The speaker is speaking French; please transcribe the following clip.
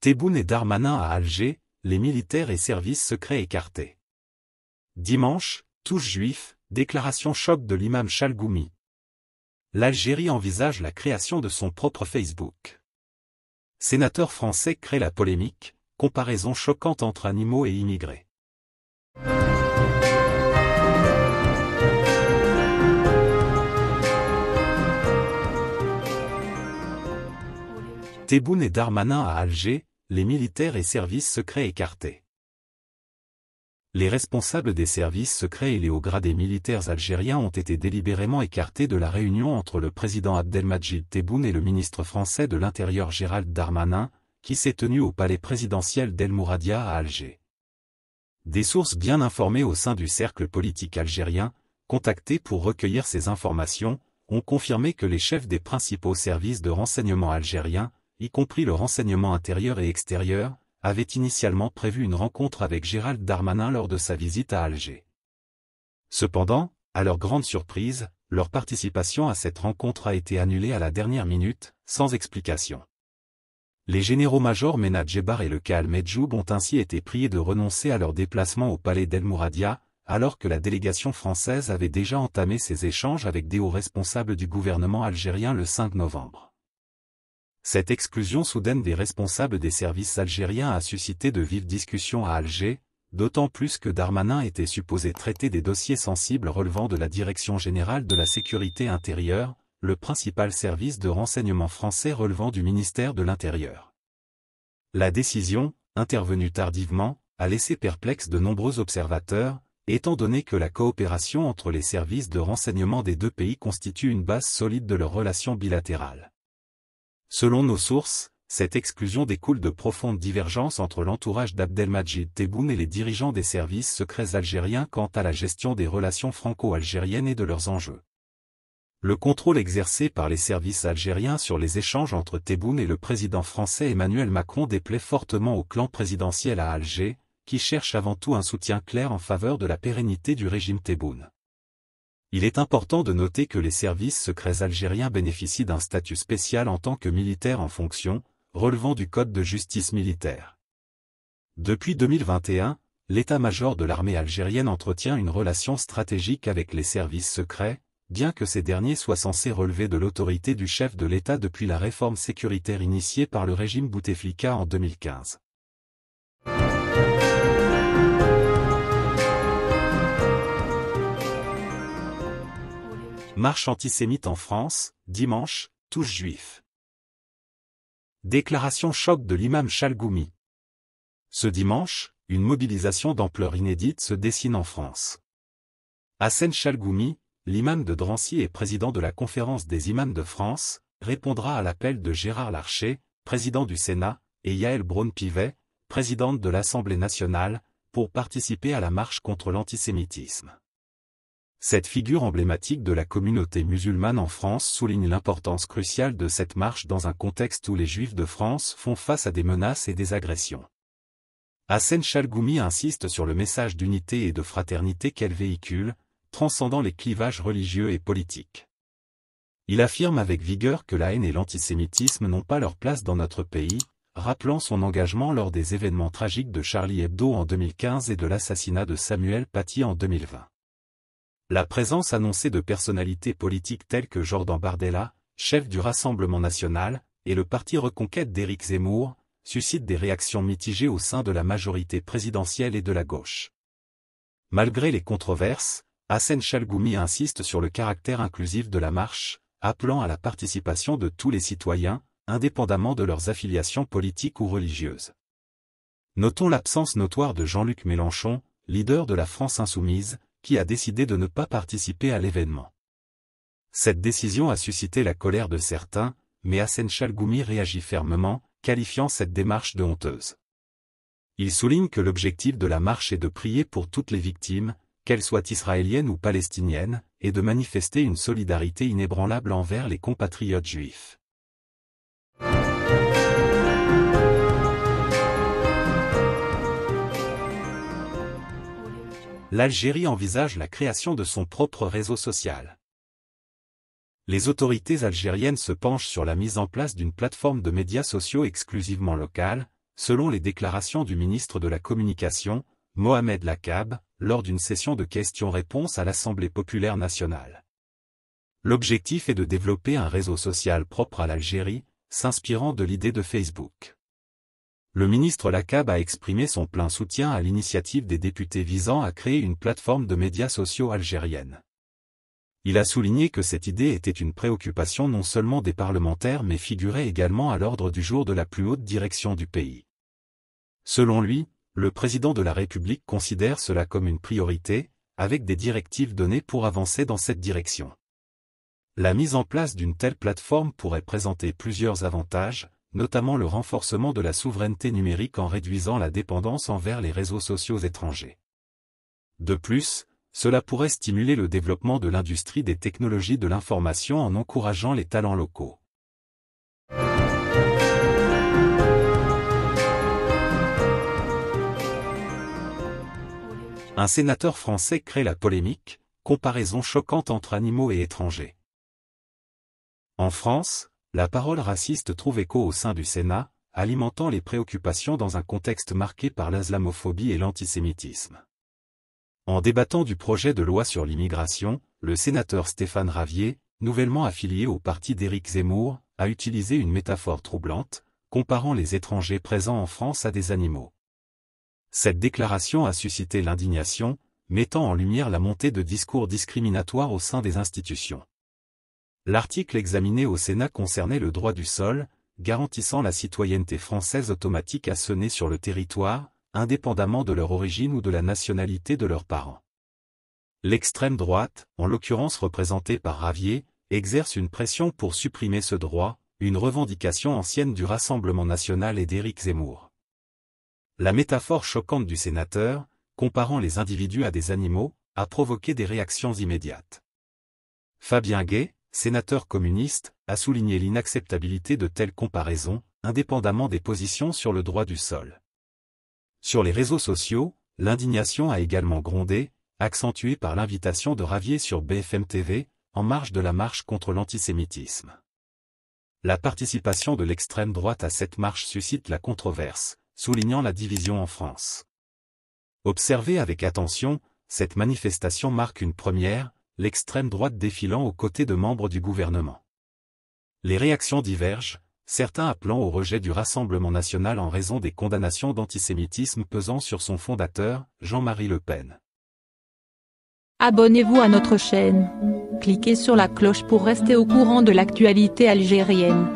Tebboune et Darmanin à Alger, les militaires et services secrets écartés. Dimanche, touche juif, déclaration choc de l'imam Chalgoumi. L'Algérie envisage la création de son propre Facebook. Sénateur français crée la polémique, comparaison choquante entre animaux et immigrés. Tebboune et Darmanin à Alger, les militaires et services secrets écartés. Les responsables des services secrets et les hauts gradés militaires algériens ont été délibérément écartés de la réunion entre le président Abdelmajid Tebboune et le ministre français de l'Intérieur Gérald Darmanin, qui s'est tenu au palais présidentiel d'El Mouradia à Alger. Des sources bien informées au sein du cercle politique algérien, contactées pour recueillir ces informations, ont confirmé que les chefs des principaux services de renseignement algériens, y compris le renseignement intérieur et extérieur, avait initialement prévu une rencontre avec Gérald Darmanin lors de sa visite à Alger. Cependant, à leur grande surprise, leur participation à cette rencontre a été annulée à la dernière minute, sans explication. Les généraux-majors Mena Djebar et le Kaal Medjoub ont ainsi été priés de renoncer à leur déplacement au palais d'El Mouradia, alors que la délégation française avait déjà entamé ses échanges avec des hauts responsables du gouvernement algérien le 5 novembre. Cette exclusion soudaine des responsables des services algériens a suscité de vives discussions à Alger, d'autant plus que Darmanin était supposé traiter des dossiers sensibles relevant de la Direction générale de la sécurité intérieure, le principal service de renseignement français relevant du ministère de l'Intérieur. La décision, intervenue tardivement, a laissé perplexes de nombreux observateurs, étant donné que la coopération entre les services de renseignement des deux pays constitue une base solide de leurs relations bilatérales. Selon nos sources, cette exclusion découle de profondes divergences entre l'entourage d'Abdelmajid Tebboune et les dirigeants des services secrets algériens quant à la gestion des relations franco-algériennes et de leurs enjeux. Le contrôle exercé par les services algériens sur les échanges entre Tebboune et le président français Emmanuel Macron déplaît fortement au clan présidentiel à Alger, qui cherche avant tout un soutien clair en faveur de la pérennité du régime Tebboune. Il est important de noter que les services secrets algériens bénéficient d'un statut spécial en tant que militaires en fonction, relevant du Code de justice militaire. Depuis 2021, l'état-major de l'armée algérienne entretient une relation stratégique avec les services secrets, bien que ces derniers soient censés relever de l'autorité du chef de l'État depuis la réforme sécuritaire initiée par le régime Bouteflika en 2015. Marche antisémite en France, dimanche, tous juifs. Déclaration choc de l'imam Chalgoumi. Ce dimanche, une mobilisation d'ampleur inédite se dessine en France. Hassan Chalgoumi, l'imam de Drancy et président de la conférence des imams de France, répondra à l'appel de Gérard Larcher, président du Sénat, et Yael Braun-Pivet, présidente de l'Assemblée nationale, pour participer à la marche contre l'antisémitisme. Cette figure emblématique de la communauté musulmane en France souligne l'importance cruciale de cette marche dans un contexte où les Juifs de France font face à des menaces et des agressions. Hassan Chalgoumi insiste sur le message d'unité et de fraternité qu'elle véhicule, transcendant les clivages religieux et politiques. Il affirme avec vigueur que la haine et l'antisémitisme n'ont pas leur place dans notre pays, rappelant son engagement lors des événements tragiques de Charlie Hebdo en 2015 et de l'assassinat de Samuel Paty en 2020. La présence annoncée de personnalités politiques telles que Jordan Bardella, chef du Rassemblement national, et le parti Reconquête d'Éric Zemmour, suscite des réactions mitigées au sein de la majorité présidentielle et de la gauche. Malgré les controverses, Hassan Chalgoumi insiste sur le caractère inclusif de la marche, appelant à la participation de tous les citoyens, indépendamment de leurs affiliations politiques ou religieuses. Notons l'absence notoire de Jean-Luc Mélenchon, leader de la France insoumise, qui a décidé de ne pas participer à l'événement. Cette décision a suscité la colère de certains, mais Hassan Chalgoumi réagit fermement, qualifiant cette démarche de honteuse. Il souligne que l'objectif de la marche est de prier pour toutes les victimes, qu'elles soient israéliennes ou palestiniennes, et de manifester une solidarité inébranlable envers les compatriotes juifs. l'Algérie envisage la création de son propre réseau social. Les autorités algériennes se penchent sur la mise en place d'une plateforme de médias sociaux exclusivement locale, selon les déclarations du ministre de la Communication, Mohamed Lakab, lors d'une session de questions-réponses à l'Assemblée populaire nationale. L'objectif est de développer un réseau social propre à l'Algérie, s'inspirant de l'idée de Facebook le ministre Lacab a exprimé son plein soutien à l'initiative des députés visant à créer une plateforme de médias sociaux algérienne. Il a souligné que cette idée était une préoccupation non seulement des parlementaires mais figurait également à l'ordre du jour de la plus haute direction du pays. Selon lui, le président de la République considère cela comme une priorité, avec des directives données pour avancer dans cette direction. La mise en place d'une telle plateforme pourrait présenter plusieurs avantages, notamment le renforcement de la souveraineté numérique en réduisant la dépendance envers les réseaux sociaux étrangers. De plus, cela pourrait stimuler le développement de l'industrie des technologies de l'information en encourageant les talents locaux. Un sénateur français crée la polémique, comparaison choquante entre animaux et étrangers. En France, la parole raciste trouve écho au sein du Sénat, alimentant les préoccupations dans un contexte marqué par l'islamophobie et l'antisémitisme. En débattant du projet de loi sur l'immigration, le sénateur Stéphane Ravier, nouvellement affilié au parti d'Éric Zemmour, a utilisé une métaphore troublante, comparant les étrangers présents en France à des animaux. Cette déclaration a suscité l'indignation, mettant en lumière la montée de discours discriminatoires au sein des institutions. L'article examiné au Sénat concernait le droit du sol, garantissant la citoyenneté française automatique à ceux sur le territoire, indépendamment de leur origine ou de la nationalité de leurs parents. L'extrême droite, en l'occurrence représentée par Ravier, exerce une pression pour supprimer ce droit, une revendication ancienne du Rassemblement national et d'Éric Zemmour. La métaphore choquante du sénateur, comparant les individus à des animaux, a provoqué des réactions immédiates. Fabien Gay, sénateur communiste, a souligné l'inacceptabilité de telles comparaisons, indépendamment des positions sur le droit du sol. Sur les réseaux sociaux, l'indignation a également grondé, accentuée par l'invitation de Ravier sur BFM TV, en marge de la marche contre l'antisémitisme. La participation de l'extrême droite à cette marche suscite la controverse, soulignant la division en France. Observez avec attention, cette manifestation marque une première, l'extrême droite défilant aux côtés de membres du gouvernement. Les réactions divergent, certains appelant au rejet du Rassemblement national en raison des condamnations d'antisémitisme pesant sur son fondateur, Jean-Marie Le Pen. Abonnez-vous à notre chaîne. Cliquez sur la cloche pour rester au courant de l'actualité algérienne.